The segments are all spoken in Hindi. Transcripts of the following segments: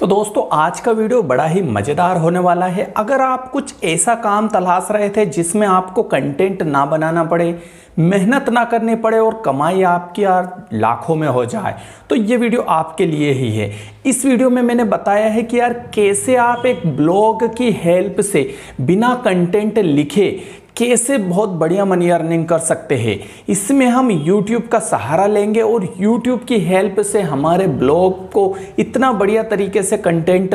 तो दोस्तों आज का वीडियो बड़ा ही मज़ेदार होने वाला है अगर आप कुछ ऐसा काम तलाश रहे थे जिसमें आपको कंटेंट ना बनाना पड़े मेहनत ना करनी पड़े और कमाई आपकी यार लाखों में हो जाए तो ये वीडियो आपके लिए ही है इस वीडियो में मैंने बताया है कि यार कैसे आप एक ब्लॉग की हेल्प से बिना कंटेंट लिखे कैसे बहुत बढ़िया मनी अर्निंग कर सकते हैं इसमें हम यूट्यूब का सहारा लेंगे और यूट्यूब की हेल्प से हमारे ब्लॉग को इतना बढ़िया तरीके से कंटेंट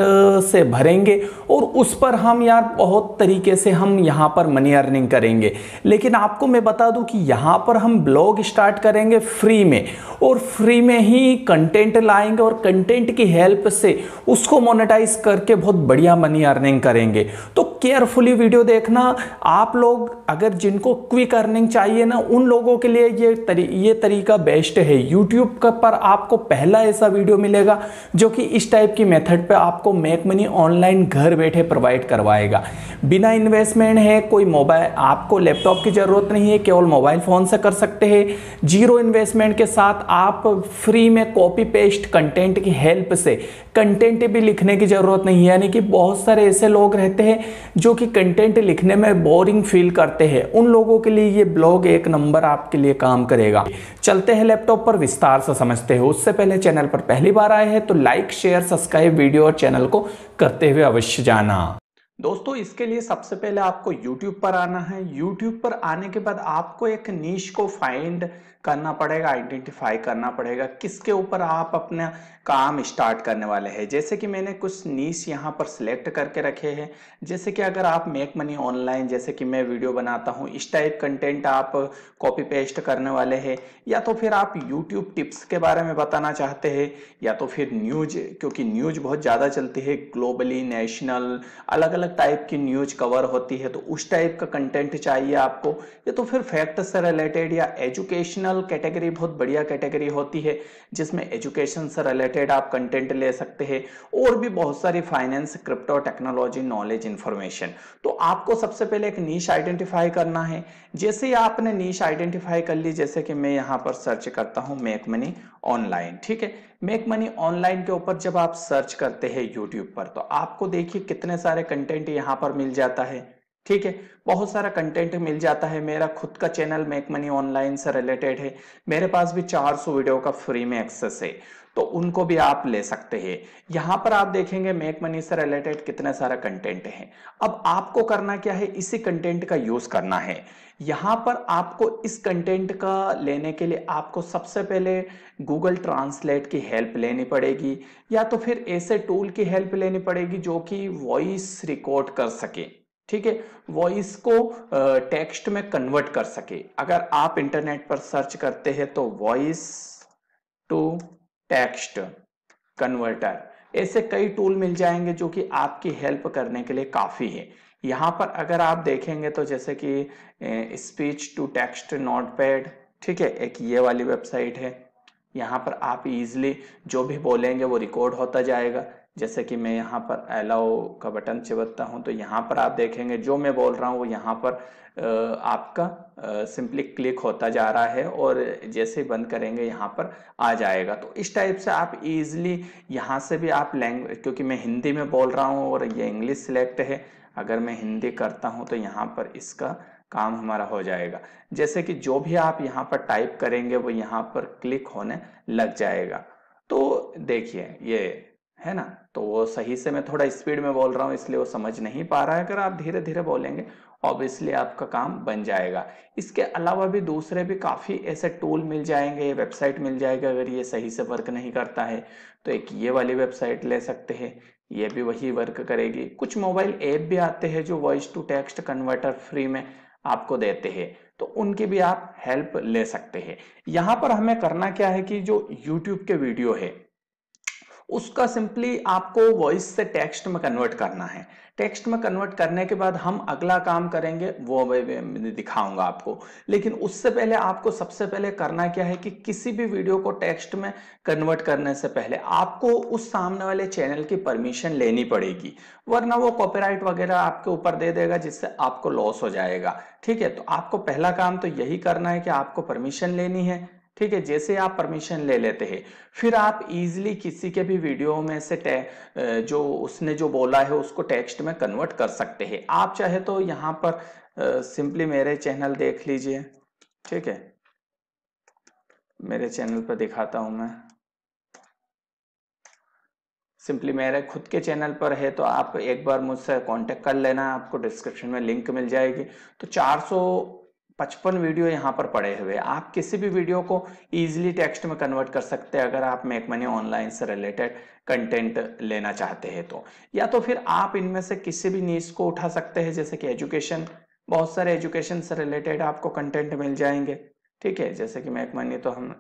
से भरेंगे और उस पर हम यार बहुत तरीके से हम यहाँ पर मनी अर्निंग करेंगे लेकिन आपको मैं बता दूँ कि यहाँ पर हम ब्लॉग स्टार्ट करेंगे फ्री में और फ्री में ही कंटेंट लाएंगे और कंटेंट की हेल्प से उसको मोनेटाइज करके बहुत बढ़िया मनी अर्निंग करेंगे तो केयरफुली वीडियो देखना आप लोग अगर जिनको क्विक अर्निंग चाहिए ना उन लोगों के लिए ये तरी, ये तरीका बेस्ट है यूट्यूब पर आपको पहला ऐसा वीडियो मिलेगा जो कि इस टाइप की मेथड पे आपको मेक मनी ऑनलाइन घर बैठे प्रोवाइड करवाएगा बिना इन्वेस्टमेंट है कोई मोबाइल आपको लैपटॉप की ज़रूरत नहीं है केवल मोबाइल फ़ोन से कर सकते हैं जीरो इन्वेस्टमेंट के साथ आप फ्री में कॉपी पेस्ट कंटेंट की हेल्प से कंटेंट भी लिखने की ज़रूरत नहीं है यानी कि बहुत सारे ऐसे लोग रहते हैं जो कि कंटेंट लिखने में बोरिंग फील कर करते हैं उन लोगों के लिए ये ब्लॉग एक नंबर आपके लिए काम करेगा चलते हैं लैपटॉप पर विस्तार से समझते हैं उससे पहले चैनल पर पहली बार आए हैं तो लाइक शेयर सब्सक्राइब वीडियो और चैनल को करते हुए अवश्य जाना दोस्तों इसके लिए सबसे पहले आपको YouTube पर आना है YouTube पर आने के बाद आपको एक नीच को फाइंड करना पड़ेगा आइडेंटिफाई करना पड़ेगा किसके ऊपर आप अपना काम स्टार्ट करने वाले हैं जैसे कि मैंने कुछ नीच यहाँ पर सिलेक्ट करके रखे हैं जैसे कि अगर आप मेक मनी ऑनलाइन जैसे कि मैं वीडियो बनाता हूँ इस टाइप कंटेंट आप कॉपी पेस्ट करने वाले हैं या तो फिर आप यूट्यूब टिप्स के बारे में बताना चाहते हैं या तो फिर न्यूज क्योंकि न्यूज बहुत ज़्यादा चलती है ग्लोबली नेशनल अलग अलग टाइप की न्यूज कवर होती है तो उस टाइप का कंटेंट चाहिए आपको या तो फिर फैक्ट से रिलेटेड या एजुकेशनल कैटेगरी बहुत बढ़िया कैटेगरी होती है जिसमें एजुकेशन से रिलेटेड आप कंटेंट ले सकते हैं और भी बहुत सारी finance crypto technology knowledge information तो आपको सबसे पहले एक नीच आइडेंटिफाई करना है जैसे ही आपने नीच आइडेंटिफाई कर ली जैसे कि मैं यहाँ पर सर्च करता हूँ मेक मनी ऑनलाइन ठीक है मेक मनी ऑनलाइन के ऊपर जब आप सर्च करते हैं यूट्यूब पर तो आपको देखिए कितने सारे कंटेंट कंटेंट यहाँ पर मिल जाता है ठीक है बहुत सारा कंटेंट मिल जाता है मेरा खुद का चैनल मेक मनी ऑनलाइन से रिलेटेड है मेरे पास भी 400 वीडियो का फ्री में एक्सेस है तो उनको भी आप ले सकते हैं यहां पर आप देखेंगे मेक मनी से रिलेटेड कितने सारा कंटेंट है अब आपको करना क्या है इसी कंटेंट का यूज करना है यहां पर आपको इस कंटेंट का लेने के लिए आपको सबसे पहले गूगल ट्रांसलेट की हेल्प लेनी पड़ेगी या तो फिर ऐसे टूल की हेल्प लेनी पड़ेगी जो कि वॉइस रिकॉर्ड कर सके ठीक है वॉइस को टेक्स्ट में कन्वर्ट कर सके अगर आप इंटरनेट पर सर्च करते हैं तो वॉइस टू टेक्स्ट कन्वर्टर ऐसे कई टूल मिल जाएंगे जो कि आपकी हेल्प करने के लिए काफ़ी है यहाँ पर अगर आप देखेंगे तो जैसे कि speech to text notepad ठीक है एक ये वाली वेबसाइट है यहाँ पर आप इजिली जो भी बोलेंगे वो रिकॉर्ड होता जाएगा जैसे कि मैं यहाँ पर एलाओ का बटन चिबता हूँ तो यहाँ पर आप देखेंगे जो मैं बोल रहा हूँ वो यहाँ पर आपका सिंपली क्लिक होता जा रहा है और जैसे बंद करेंगे यहाँ पर आ जाएगा तो इस टाइप से आप इजीली यहाँ से भी आप लैंग्वेज क्योंकि मैं हिंदी में बोल रहा हूँ और ये इंग्लिश सिलेक्ट है अगर मैं हिंदी करता हूँ तो यहाँ पर इसका काम हमारा हो जाएगा जैसे कि जो भी आप यहाँ पर टाइप करेंगे वो यहाँ पर क्लिक होने लग जाएगा तो देखिए ये है ना तो वो सही से मैं थोड़ा स्पीड में बोल रहा हूँ इसलिए वो समझ नहीं पा रहा है अगर आप धीरे धीरे बोलेंगे ऑब्वियसली आपका काम बन जाएगा इसके अलावा भी दूसरे भी काफ़ी ऐसे टूल मिल जाएंगे ये वेबसाइट मिल जाएगा अगर ये सही से वर्क नहीं करता है तो एक ये वाली वेबसाइट ले सकते हैं ये भी वही वर्क करेगी कुछ मोबाइल ऐप भी आते हैं जो voice to text converter free में आपको देते हैं तो उनकी भी आप हेल्प ले सकते हैं यहाँ पर हमें करना क्या है कि जो यूट्यूब के वीडियो है उसका सिंपली आपको वॉइस से टेक्स्ट में कन्वर्ट करना है टेक्स्ट में कन्वर्ट करने के बाद हम अगला काम करेंगे वो मैं दिखाऊंगा आपको लेकिन उससे पहले आपको सबसे पहले करना क्या है कि किसी भी वीडियो को टेक्स्ट में कन्वर्ट करने से पहले आपको उस सामने वाले चैनल की परमिशन लेनी पड़ेगी वरना वो कॉपीराइट वगैरह आपके ऊपर दे देगा जिससे आपको लॉस हो जाएगा ठीक है तो आपको पहला काम तो यही करना है कि आपको परमिशन लेनी है ठीक है जैसे आप परमिशन ले लेते हैं फिर आप इजिली किसी के भी वीडियो में से जो उसने जो बोला है उसको टेक्स्ट में कन्वर्ट कर सकते हैं आप चाहे तो यहाँ पर सिंपली मेरे चैनल देख लीजिए ठीक है मेरे चैनल पर दिखाता हूं मैं सिंपली मेरे खुद के चैनल पर है तो आप एक बार मुझसे कांटेक्ट कर लेना आपको डिस्क्रिप्शन में लिंक मिल जाएगी तो पचपन वीडियो यहाँ पर पड़े हुए आप किसी भी वीडियो को इजिली टेक्स्ट में कन्वर्ट कर सकते हैं अगर आप मेक मनी ऑनलाइन से रिलेटेड कंटेंट लेना चाहते हैं तो या तो फिर आप इनमें से किसी भी नीज को उठा सकते हैं जैसे कि एजुकेशन बहुत सारे एजुकेशन से रिलेटेड आपको कंटेंट मिल जाएंगे ठीक है जैसे कि मेक मनी तो हम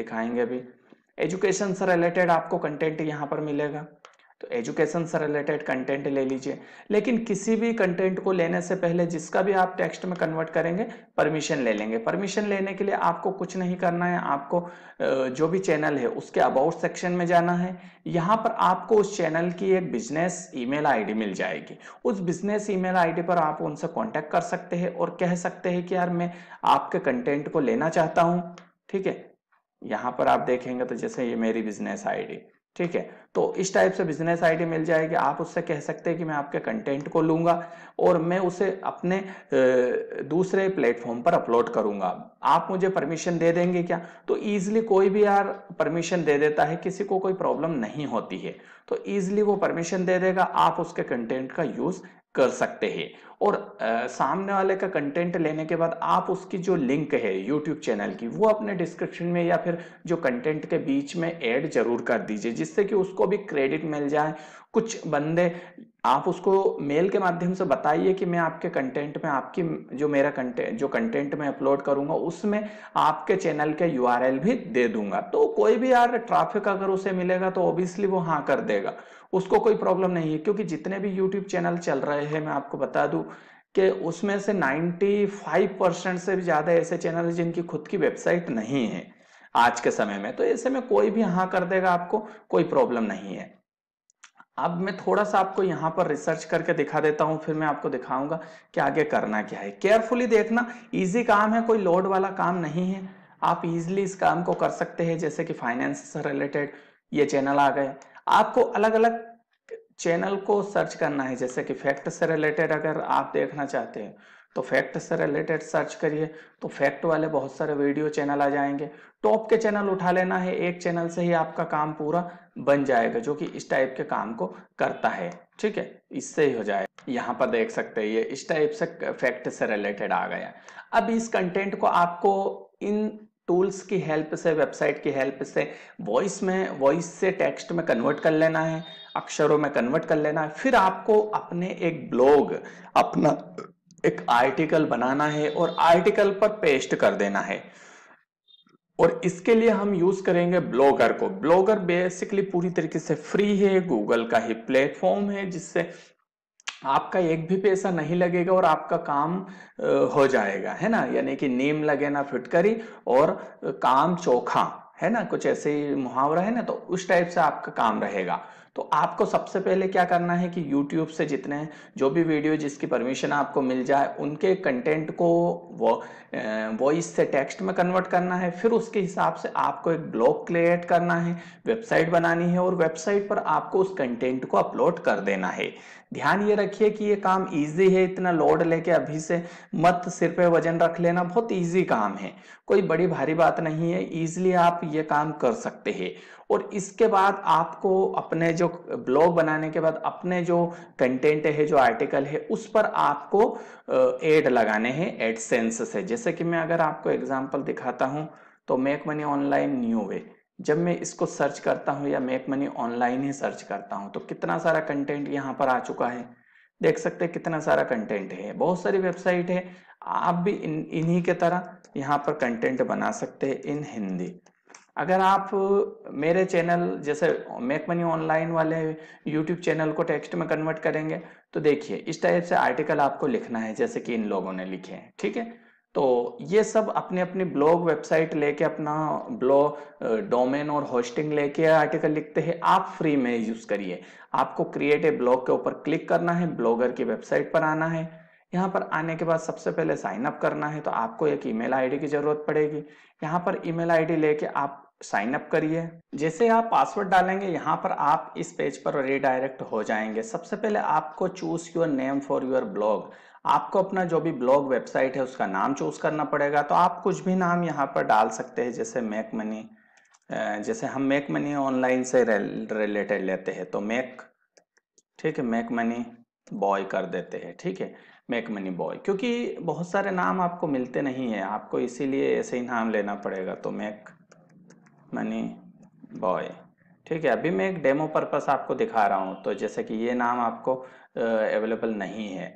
दिखाएंगे अभी एजुकेशन से रिलेटेड आपको कंटेंट यहाँ पर मिलेगा तो एजुकेशन से रिलेटेड कंटेंट ले लीजिए लेकिन किसी भी कंटेंट को लेने से पहले जिसका भी आप टेक्स्ट में कन्वर्ट करेंगे परमिशन ले लेंगे परमिशन लेने के लिए आपको कुछ नहीं करना है आपको जो भी चैनल है उसके अबाउट सेक्शन में जाना है यहाँ पर आपको उस चैनल की एक बिजनेस ईमेल आईडी मिल जाएगी उस बिजनेस ईमेल आईडी पर आप उनसे कॉन्टेक्ट कर सकते हैं और कह सकते हैं कि यार मैं आपके कंटेंट को लेना चाहता हूँ ठीक है यहाँ पर आप देखेंगे तो जैसे ये मेरी बिजनेस आईडी ठीक है तो इस टाइप से बिजनेस आईडी मिल जाएगी आप उससे कह सकते हैं कि मैं आपके कंटेंट को लूंगा और मैं उसे अपने दूसरे प्लेटफॉर्म पर अपलोड करूंगा आप मुझे परमिशन दे देंगे क्या तो इजिली कोई भी यार परमिशन दे देता है किसी को कोई प्रॉब्लम नहीं होती है तो ईजिली वो परमिशन दे देगा आप उसके कंटेंट का यूज कर सकते हैं और आ, सामने वाले का कंटेंट लेने के बाद आप उसकी जो लिंक है यूट्यूब चैनल की वो अपने डिस्क्रिप्शन में या फिर जो कंटेंट के बीच में ऐड जरूर कर दीजिए जिससे कि उसको भी क्रेडिट मिल जाए कुछ बंदे आप उसको मेल के माध्यम से बताइए कि मैं आपके कंटेंट में आपकी जो मेरा कंटेंट जो कंटेंट में अपलोड करूंगा उसमें आपके चैनल के यूआरएल भी दे दूंगा तो कोई भी यार ट्रैफिक अगर उसे मिलेगा तो ऑब्वियसली वो हाँ कर देगा उसको कोई प्रॉब्लम नहीं है क्योंकि जितने भी यूट्यूब चैनल चल रहे हैं मैं आपको बता दूं कि उसमें से 95 परसेंट से भी ज्यादा ऐसे चैनल है जिनकी खुद की वेबसाइट नहीं है आज के समय में तो ऐसे में कोई भी हाँ कर देगा आपको कोई प्रॉब्लम नहीं है अब मैं थोड़ा सा आपको यहाँ पर रिसर्च करके दिखा देता हूँ फिर मैं आपको दिखाऊंगा कि आगे करना क्या है केयरफुली देखना इजी काम है कोई लोड वाला काम नहीं है आप इजिली इस काम को कर सकते हैं जैसे कि फाइनेंस से रिलेटेड ये चैनल आ गए आपको अलग अलग चैनल को सर्च करना है जैसे कि फैक्ट से रिलेटेड अगर आप देखना चाहते हैं तो फैक्ट से रिलेटेड सर्च करिए तो फैक्ट वाले बहुत सारे वीडियो चैनल आ जाएंगे टॉप के चैनल उठा लेना है एक चैनल से ही आपका काम पूरा बन जाएगा जो कि इस टाइप के काम को करता है ठीक है इससे ही हो जाए यहाँ पर देख सकते हैं ये इस टाइप से फैक्ट से रिलेटेड आ गया अब इस कंटेंट को आपको इन टूल्स की हेल्प से वेबसाइट की हेल्प से वॉइस में वॉइस से टेक्स्ट में कन्वर्ट कर लेना है अक्षरों में कन्वर्ट कर लेना है फिर आपको अपने एक ब्लॉग अपना एक आर्टिकल बनाना है और आर्टिकल पर पेस्ट कर देना है और इसके लिए हम यूज करेंगे ब्लॉगर को ब्लॉगर बेसिकली पूरी तरीके से फ्री है गूगल का ही प्लेटफॉर्म है जिससे आपका एक भी पैसा नहीं लगेगा और आपका काम हो जाएगा है ना यानी कि नीम लगे ना फिटकरी और काम चोखा है ना कुछ ऐसे मुहावरा है ना तो उस टाइप से आपका काम रहेगा तो आपको सबसे पहले क्या करना है कि YouTube से जितने जो भी वीडियो जिसकी परमिशन आपको मिल जाए उनके कंटेंट को वो वॉइस से टेक्स्ट में कन्वर्ट करना है फिर उसके हिसाब से आपको एक ब्लॉग क्रिएट करना है वेबसाइट बनानी है और वेबसाइट पर आपको उस कंटेंट को अपलोड कर देना है ध्यान ये रखिए कि ये काम इजी है इतना लोड लेके अभी से मत सिर पे वजन रख लेना बहुत इजी काम है कोई बड़ी भारी बात नहीं है इजीली आप ये काम कर सकते हैं और इसके बाद आपको अपने जो ब्लॉग बनाने के बाद अपने जो कंटेंट है जो आर्टिकल है उस पर आपको एड लगाने हैं एडसेंस से जैसे कि मैं अगर आपको एग्जाम्पल दिखाता हूँ तो make money online new way जब मैं इसको सर्च करता हूँ या मेक मनी ऑनलाइन ही सर्च करता हूँ तो कितना सारा कंटेंट यहाँ पर आ चुका है देख सकते हैं कितना सारा कंटेंट है बहुत सारी वेबसाइट है आप भी इन इन्हीं के तरह यहाँ पर कंटेंट बना सकते हैं इन हिंदी अगर आप मेरे चैनल जैसे मेक मनी ऑनलाइन वाले यूट्यूब चैनल को टेक्स्ट में कन्वर्ट करेंगे तो देखिए इस टाइप से आर्टिकल आपको लिखना है जैसे कि इन लोगों ने लिखे हैं ठीक है तो ये सब अपने अपने ब्लॉग वेबसाइट लेके अपना ब्लॉग डोमेन और होस्टिंग लेके आर्टिकल लिखते हैं आप फ्री में यूज करिए आपको क्रिएट ए ब्लॉग के ऊपर क्लिक करना है ब्लॉगर की वेबसाइट पर आना है यहाँ पर आने के बाद सबसे पहले साइन अप करना है तो आपको एक ईमेल आईडी की जरूरत पड़ेगी यहाँ पर ईमेल आईडी लेके आप साइन अप करिए जैसे आप पासवर्ड डालेंगे यहाँ पर आप इस पेज पर रिडायरेक्ट हो जाएंगे सबसे पहले आपको choose your name for your blog आपको अपना जो भी ब्लॉग वेबसाइट है उसका नाम चूज करना पड़ेगा तो आप कुछ भी नाम यहाँ पर डाल सकते हैं जैसे मेक मनी जैसे हम मेक मनी ऑनलाइन से रिलेटेड लेते हैं तो मेक ठीक है मेक मनी बॉय कर देते हैं ठीक है मेक मनी बॉय क्योंकि बहुत सारे नाम आपको मिलते नहीं है आपको इसीलिए ऐसे ही नाम लेना पड़ेगा तो मेक मनी बॉय ठीक है अभी मैं एक डेमो पर्पस आपको दिखा रहा हूँ तो जैसे कि ये नाम आपको अवेलेबल नहीं है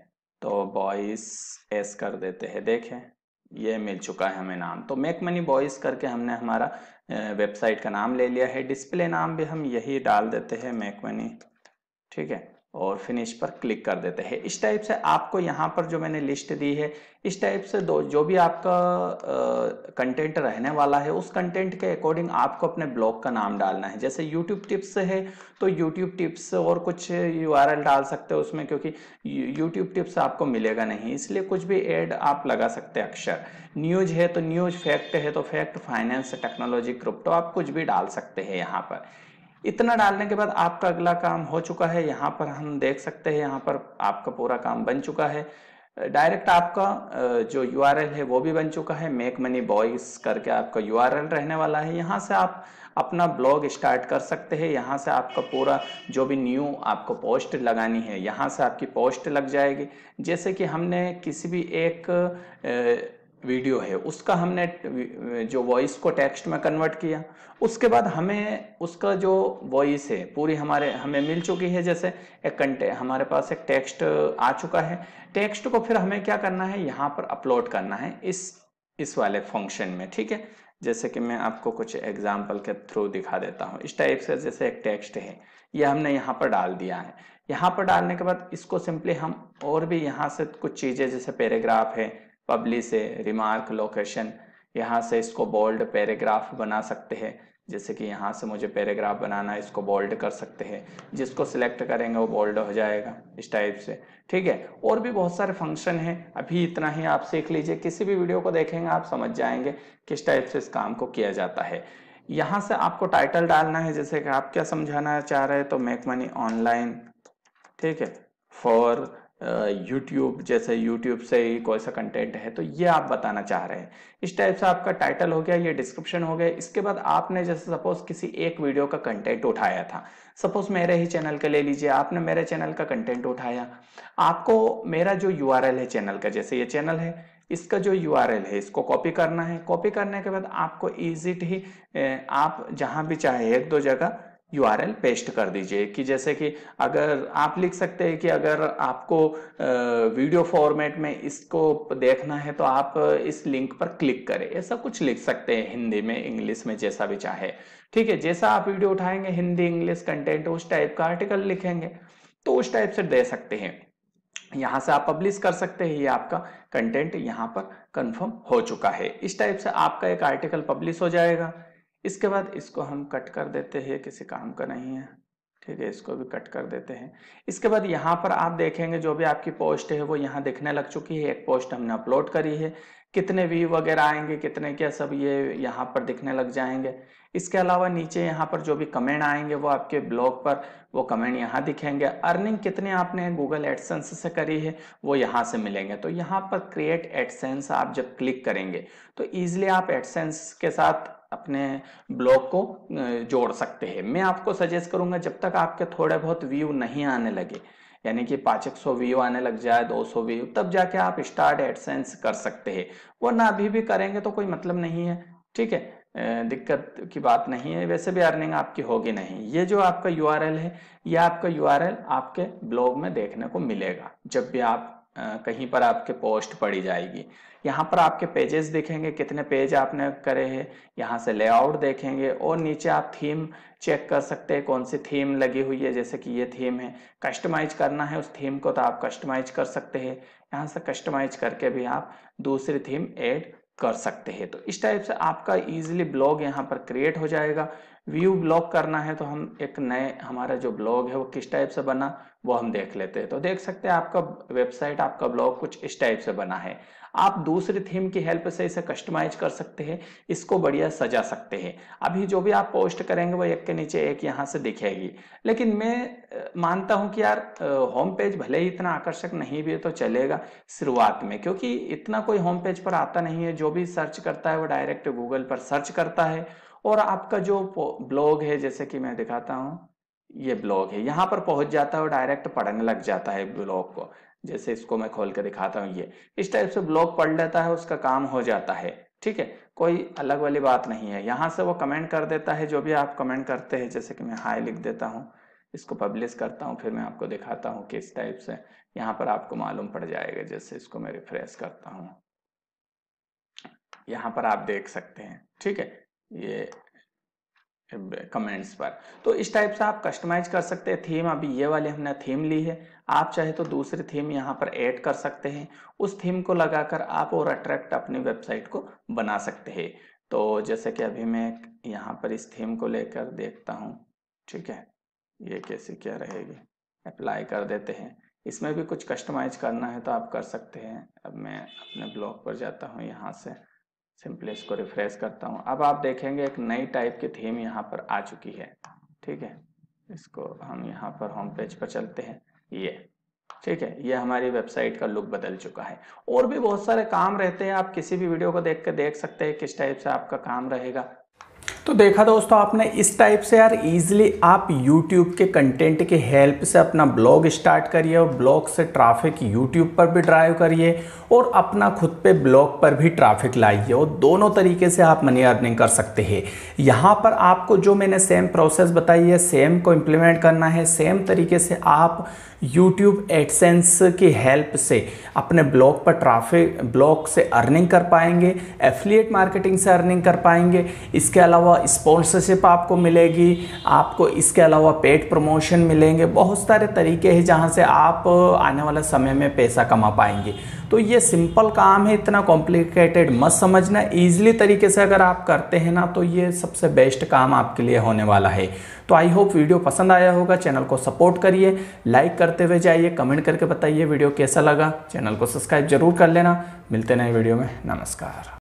तो बॉयस एस कर देते हैं देखें ये मिल चुका है हमें नाम तो मेक मनी बॉयस करके हमने हमारा वेबसाइट का नाम ले लिया है डिस्प्ले नाम भी हम यही डाल देते हैं मेक मनी ठीक है और फिनिश पर क्लिक कर देते हैं इस टाइप से आपको यहाँ पर जो मैंने लिस्ट दी है इस टाइप से दो जो भी आपका कंटेंट रहने वाला है उस कंटेंट के अकॉर्डिंग आपको अपने ब्लॉग का नाम डालना है जैसे यूट्यूब टिप्स है तो यूट्यूब टिप्स और कुछ यू डाल सकते हैं उसमें क्योंकि यूट्यूब टिप्स आपको मिलेगा नहीं इसलिए कुछ भी एड आप लगा सकते हैं अक्षर न्यूज है तो न्यूज फैक्ट है तो फैक्ट फाइनेंस टेक्नोलॉजी क्रिप्टो आप कुछ भी डाल सकते हैं यहाँ पर इतना डालने के बाद आपका अगला काम हो चुका है यहाँ पर हम देख सकते हैं यहाँ पर आपका पूरा काम बन चुका है डायरेक्ट आपका जो यू है वो भी बन चुका है मेक मनी बॉयज करके आपका यू रहने वाला है यहाँ से आप अपना ब्लॉग स्टार्ट कर सकते हैं यहाँ से आपका पूरा जो भी न्यू आपको पोस्ट लगानी है यहाँ से आपकी पोस्ट लग जाएगी जैसे कि हमने किसी भी एक वीडियो है उसका हमने जो वॉइस को टेक्स्ट में कन्वर्ट किया उसके बाद हमें उसका जो वॉइस है पूरी हमारे हमें मिल चुकी है जैसे एक कंटे हमारे पास एक टेक्स्ट आ चुका है टेक्स्ट को फिर हमें क्या करना है यहाँ पर अपलोड करना है इस इस वाले फंक्शन में ठीक है जैसे कि मैं आपको कुछ एग्जाम्पल के थ्रू दिखा देता हूँ इस टाइप से जैसे एक टेक्स्ट है यह हमने यहाँ पर डाल दिया है यहाँ पर डालने के बाद इसको सिंपली हम और भी यहाँ से कुछ चीज़ें जैसे पैराग्राफ है पब्लिश रिमार्क लोकेशन यहाँ से इसको बोल्ड पैराग्राफ बना सकते हैं जैसे कि यहाँ से मुझे पैराग्राफ बनाना है इसको बोल्ड कर सकते हैं जिसको सिलेक्ट करेंगे वो बोल्ड हो जाएगा इस टाइप से ठीक है और भी बहुत सारे फंक्शन हैं अभी इतना ही आप सीख लीजिए किसी भी वीडियो को देखेंगे आप समझ जाएंगे किस टाइप से इस काम को किया जाता है यहाँ से आपको टाइटल डालना है जैसे कि आप क्या समझाना चाह रहे हैं तो मेक मनी ऑनलाइन ठीक है फॉर यूट्यूब जैसे यूट्यूब से ही कोई सा कंटेंट है तो ये आप बताना चाह रहे हैं इस टाइप से आपका टाइटल हो गया ये डिस्क्रिप्शन हो गया इसके बाद आपने जैसे सपोज किसी एक वीडियो का कंटेंट उठाया था सपोज मेरे ही चैनल का ले लीजिए आपने मेरे चैनल का कंटेंट उठाया आपको मेरा जो यू है चैनल का जैसे ये चैनल है इसका जो यू है इसको कॉपी करना है कॉपी करने के बाद आपको इजिट ही आप जहाँ भी चाहे एक दो जगह यू पेस्ट कर दीजिए कि जैसे कि अगर आप लिख सकते हैं कि अगर आपको वीडियो फॉर्मेट में इसको देखना है तो आप इस लिंक पर क्लिक करें ऐसा कुछ लिख सकते हैं हिंदी में इंग्लिश में जैसा भी चाहे ठीक है जैसा आप वीडियो उठाएंगे हिंदी इंग्लिश कंटेंट उस टाइप का आर्टिकल लिखेंगे तो उस टाइप से दे सकते हैं यहाँ से आप पब्लिश कर सकते हैं ये आपका कंटेंट यहाँ पर कंफर्म हो चुका है इस टाइप से आपका एक आर्टिकल पब्लिश हो जाएगा इसके बाद इसको हम कट कर देते हैं किसी काम का नहीं है ठीक है इसको भी कट कर देते हैं इसके बाद यहाँ पर आप देखेंगे जो भी आपकी पोस्ट है वो यहाँ दिखने लग चुकी है एक पोस्ट हमने अपलोड करी है कितने व्यू वगैरह आएंगे कितने क्या सब ये यहाँ पर दिखने लग जाएंगे इसके अलावा नीचे यहाँ पर जो भी कमेंट आएंगे वो आपके ब्लॉग पर वो कमेंट यहाँ दिखेंगे अर्निंग कितने आपने गूगल एडसेंस से करी है वो यहाँ से मिलेंगे तो यहाँ पर क्रिएट एडसेंस आप जब क्लिक करेंगे तो ईजिली आप एडसेंस के साथ अपने ब्लॉग को जोड़ सकते हैं मैं आपको सजेस्ट करूंगा जब तक आपके थोड़े बहुत व्यू नहीं आने लगे यानी कि पाँच सौ व्यू आने लग जाए दो सौ व्यू तब जाके आप स्टार्ट एडसेंस कर सकते हैं वरना अभी भी करेंगे तो कोई मतलब नहीं है ठीक है दिक्कत की बात नहीं है वैसे भी अर्निंग आपकी होगी नहीं ये जो आपका यू है ये आपका यू आपके ब्लॉग में देखने को मिलेगा जब भी आप कहीं पर आपके पोस्ट पड़ी जाएगी यहाँ पर आपके पेजेस दिखेंगे कितने पेज आपने करे हैं यहाँ से लेआउट देखेंगे और नीचे आप थीम चेक कर सकते हैं कौन सी थीम लगी हुई है जैसे कि ये थीम है कस्टमाइज करना है उस थीम को तो आप कस्टमाइज कर सकते हैं यहाँ से कस्टमाइज करके भी आप दूसरी थीम ऐड कर सकते हैं तो इस टाइप से आपका इजीली ब्लॉग यहाँ पर क्रिएट हो जाएगा व्यू ब्लॉग करना है तो हम एक नए हमारा जो ब्लॉग है वो किस टाइप से बना वो हम देख लेते हैं तो देख सकते हैं आपका वेबसाइट आपका ब्लॉग कुछ इस टाइप से बना है आप दूसरे थीम की हेल्प से इसे कस्टमाइज कर सकते हैं इसको बढ़िया सजा सकते हैं अभी जो भी आप पोस्ट करेंगे वो एक के नीचे एक यहाँ से दिखेगी लेकिन मैं मानता हूँ कि यार होम पेज भले ही इतना आकर्षक नहीं भी है तो चलेगा शुरुआत में क्योंकि इतना कोई होम पेज पर आता नहीं है जो भी सर्च करता है वो डायरेक्ट गूगल पर सर्च करता है और आपका जो ब्लॉग है जैसे कि मैं दिखाता हूँ ये ब्लॉग है यहाँ पर पहुंच जाता है और डायरेक्ट पढ़ने लग जाता है ब्लॉग को जैसे इसको मैं खोल के दिखाता हूँ ये इस टाइप से ब्लॉग पढ़ लेता है उसका काम हो जाता है ठीक है कोई अलग वाली बात नहीं है यहाँ से वो कमेंट कर देता है जो भी आप कमेंट करते हैं जैसे कि मैं हाई लिख देता हूँ इसको पब्लिश करता हूँ फिर मैं आपको दिखाता हूँ किस टाइप से यहाँ पर आपको मालूम पड़ जाएगा जैसे इसको मैं रिफ्रेश करता हूँ यहाँ पर आप देख सकते हैं ठीक है ये कमेंट्स पर तो इस टाइप से आप कस्टमाइज कर सकते हैं थीम अभी ये वाली हमने थीम ली है आप चाहे तो दूसरी थीम यहाँ पर ऐड कर सकते हैं उस थीम को लगाकर आप और अट्रैक्ट अपनी वेबसाइट को बना सकते हैं तो जैसे कि अभी मैं यहाँ पर इस थीम को लेकर देखता हूँ ठीक है ये कैसे क्या रहेगी अप्लाई कर देते हैं इसमें भी कुछ कस्टमाइज करना है तो आप कर सकते हैं अब मैं अपने ब्लॉग पर जाता हूँ यहाँ से सिंपली इसको रिफ्रेश करता हूँ अब आप देखेंगे एक नई टाइप की थीम यहाँ पर आ चुकी है ठीक है इसको हम यहाँ पर होम पेज पर चलते हैं ये ठीक है ये हमारी वेबसाइट का लुक बदल चुका है और भी बहुत सारे काम रहते हैं आप किसी भी वीडियो को देख के देख सकते हैं किस टाइप से आपका काम रहेगा तो देखा दोस्तों आपने इस टाइप से यार इजीली आप यूट्यूब के कंटेंट की हेल्प से अपना ब्लॉग स्टार्ट करिए और ब्लॉग से ट्रैफिक यूट्यूब पर भी ड्राइव करिए और अपना खुद पे ब्लॉग पर भी ट्रैफिक लाइए और दोनों तरीके से आप मनी अर्निंग कर सकते हैं यहाँ पर आपको जो मैंने सेम प्रोसेस बताई है सेम को इम्प्लीमेंट करना है सेम तरीके से आप यूट्यूब एडसेंस की हेल्प से अपने ब्लॉग पर ट्राफिक ब्लॉग से अर्निंग कर पाएंगे एफिलिएट मार्केटिंग से अर्निंग कर पाएंगे इसके अलावा अलावा स्पॉन्सरशिप आपको मिलेगी आपको इसके अलावा पेड प्रमोशन मिलेंगे बहुत सारे तरीके हैं जहाँ से आप आने वाले समय में पैसा कमा पाएंगे तो ये सिंपल काम है इतना कॉम्प्लिकेटेड मत समझना ईजिली तरीके से अगर आप करते हैं ना तो ये सबसे बेस्ट काम आपके लिए होने वाला है तो आई होप वीडियो पसंद आया होगा चैनल को सपोर्ट करिए लाइक करते हुए जाइए कमेंट करके बताइए वीडियो कैसा लगा चैनल को सब्सक्राइब जरूर कर लेना मिलते नए वीडियो में नमस्कार